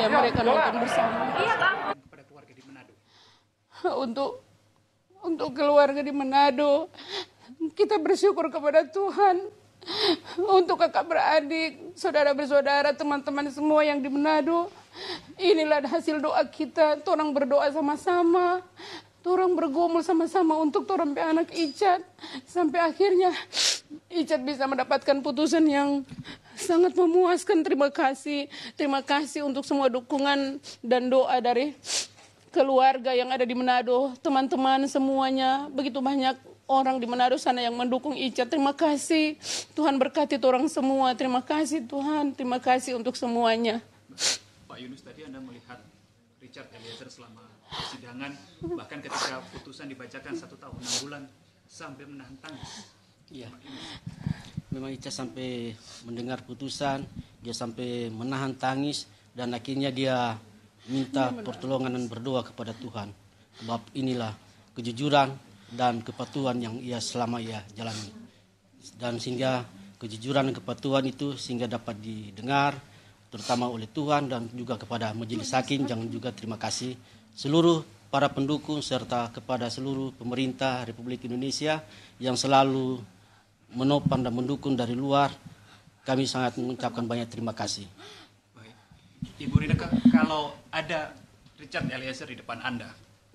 yang mereka lakukan bersama. Iya, untuk untuk keluarga di Manado, kita bersyukur kepada Tuhan untuk kakak beradik, saudara bersaudara, teman-teman semua yang di Manado. Inilah hasil doa kita, Torang berdoa sama-sama. torang bergumul sama-sama untuk torang anak Icat. Sampai akhirnya Icat bisa mendapatkan putusan yang sangat memuaskan. Terima kasih. Terima kasih untuk semua dukungan dan doa dari keluarga yang ada di Manado, teman-teman semuanya. Begitu banyak orang di Manado sana yang mendukung Ica. Terima kasih. Tuhan berkati orang semua. Terima kasih Tuhan. Terima kasih untuk semuanya. Pak Yunus tadi Anda melihat Richard Eliezer selama persidangan bahkan ketika putusan dibacakan satu tahun enam bulan sampai menantang Iya memang Ica sampai mendengar putusan, dia sampai menahan tangis dan akhirnya dia minta iya, pertolongan dan berdoa kepada Tuhan. Sebab inilah kejujuran dan kepatuhan yang ia selama ia jalani. Dan sehingga kejujuran dan kepatuhan itu sehingga dapat didengar terutama oleh Tuhan dan juga kepada majelis hakim jangan juga terima kasih seluruh para pendukung serta kepada seluruh pemerintah Republik Indonesia yang selalu menopang dan mendukung dari luar, kami sangat mengucapkan banyak terima kasih. Baik. Ibu Rina, kalau ada Richard Eliezer di depan Anda,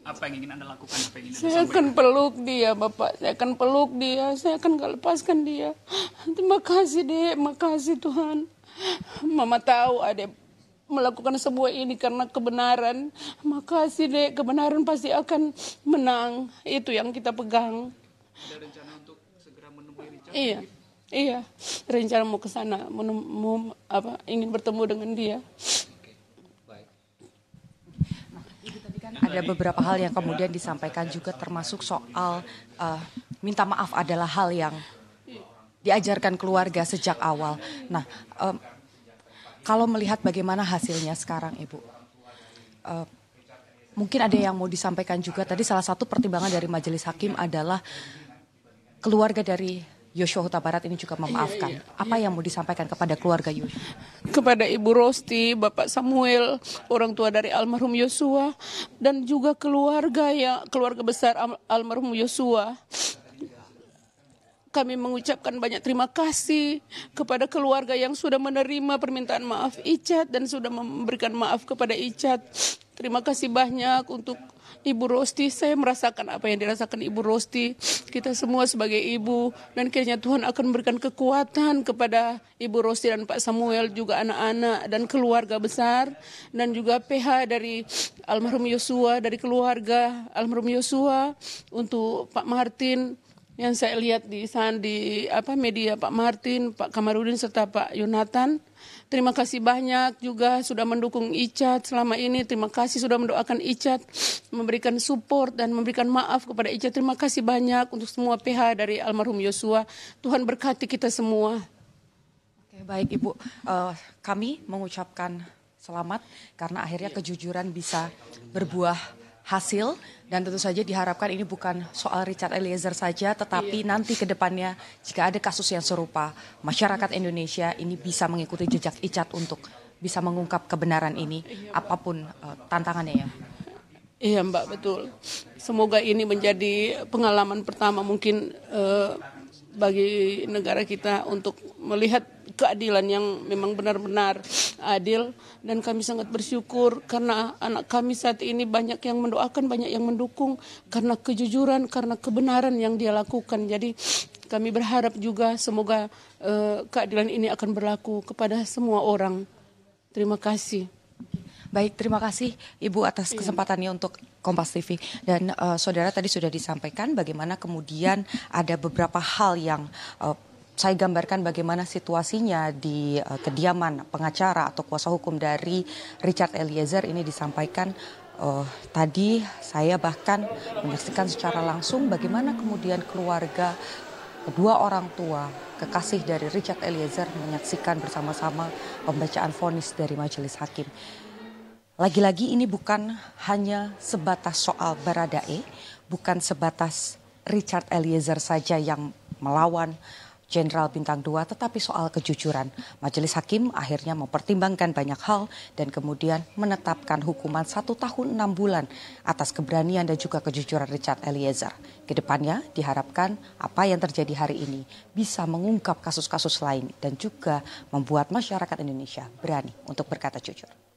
apa yang ingin Anda lakukan? Apa yang ingin saya anda akan peluk dia, Bapak. Saya akan peluk dia, saya akan gak lepaskan dia. Terima kasih, Dek. kasih Tuhan. Mama tahu ada melakukan semua ini karena kebenaran. Makasih, Dek. Kebenaran pasti akan menang. Itu yang kita pegang. Ada rencana Iya. Iya. Rencana mau ke sana, mau apa ingin bertemu dengan dia. ada beberapa hal yang kemudian disampaikan juga termasuk soal uh, minta maaf adalah hal yang diajarkan keluarga sejak awal. Nah, um, kalau melihat bagaimana hasilnya sekarang, Ibu, uh, mungkin ada yang mau disampaikan juga. Tadi salah satu pertimbangan dari Majelis Hakim adalah keluarga dari Yosua Huta Barat ini juga memaafkan. Iya, iya, iya. Apa yang mau disampaikan kepada keluarga Yosua? Kepada Ibu Rosti, Bapak Samuel, orang tua dari almarhum Yosua dan juga keluarga ya keluarga besar almarhum Yosua. Kami mengucapkan banyak terima kasih kepada keluarga yang sudah menerima permintaan maaf Icat dan sudah memberikan maaf kepada Icat. Terima kasih banyak untuk Ibu Rosti. Saya merasakan apa yang dirasakan Ibu Rosti. Kita semua sebagai ibu dan kiranya Tuhan akan memberikan kekuatan kepada Ibu Rosti dan Pak Samuel juga anak-anak dan keluarga besar dan juga PH dari almarhum Yosua dari keluarga almarhum Yosua untuk Pak Martin yang saya lihat di sana di apa media Pak Martin, Pak Kamarudin serta Pak Yonatan. Terima kasih banyak juga sudah mendukung Icat selama ini. Terima kasih sudah mendoakan Icat, memberikan support dan memberikan maaf kepada Icat. Terima kasih banyak untuk semua PH dari almarhum Yosua. Tuhan berkati kita semua. Oke, baik Ibu, uh, kami mengucapkan selamat karena akhirnya kejujuran bisa berbuah hasil dan tentu saja diharapkan ini bukan soal Richard Eliezer saja tetapi iya. nanti ke depannya jika ada kasus yang serupa masyarakat iya. Indonesia ini bisa mengikuti jejak Icat untuk bisa mengungkap kebenaran ini iya, apapun uh, tantangannya ya. Iya Mbak betul. Semoga ini menjadi pengalaman pertama mungkin uh, bagi negara kita untuk melihat keadilan yang memang benar-benar adil dan kami sangat bersyukur karena anak kami saat ini banyak yang mendoakan, banyak yang mendukung karena kejujuran, karena kebenaran yang dia lakukan. Jadi kami berharap juga semoga uh, keadilan ini akan berlaku kepada semua orang. Terima kasih. Baik, terima kasih Ibu atas iya. kesempatannya untuk Kompas TV. Dan uh, saudara tadi sudah disampaikan bagaimana kemudian ada beberapa hal yang uh, saya gambarkan bagaimana situasinya di uh, kediaman pengacara atau kuasa hukum dari Richard Eliezer ini disampaikan uh, tadi saya bahkan menyaksikan secara langsung bagaimana kemudian keluarga kedua orang tua kekasih dari Richard Eliezer menyaksikan bersama-sama pembacaan vonis dari majelis hakim. Lagi-lagi ini bukan hanya sebatas soal Baradae, bukan sebatas Richard Eliezer saja yang melawan jenderal bintang 2 tetapi soal kejujuran. Majelis Hakim akhirnya mempertimbangkan banyak hal dan kemudian menetapkan hukuman satu tahun enam bulan atas keberanian dan juga kejujuran Richard Eliezer. Kedepannya diharapkan apa yang terjadi hari ini bisa mengungkap kasus-kasus lain dan juga membuat masyarakat Indonesia berani untuk berkata jujur.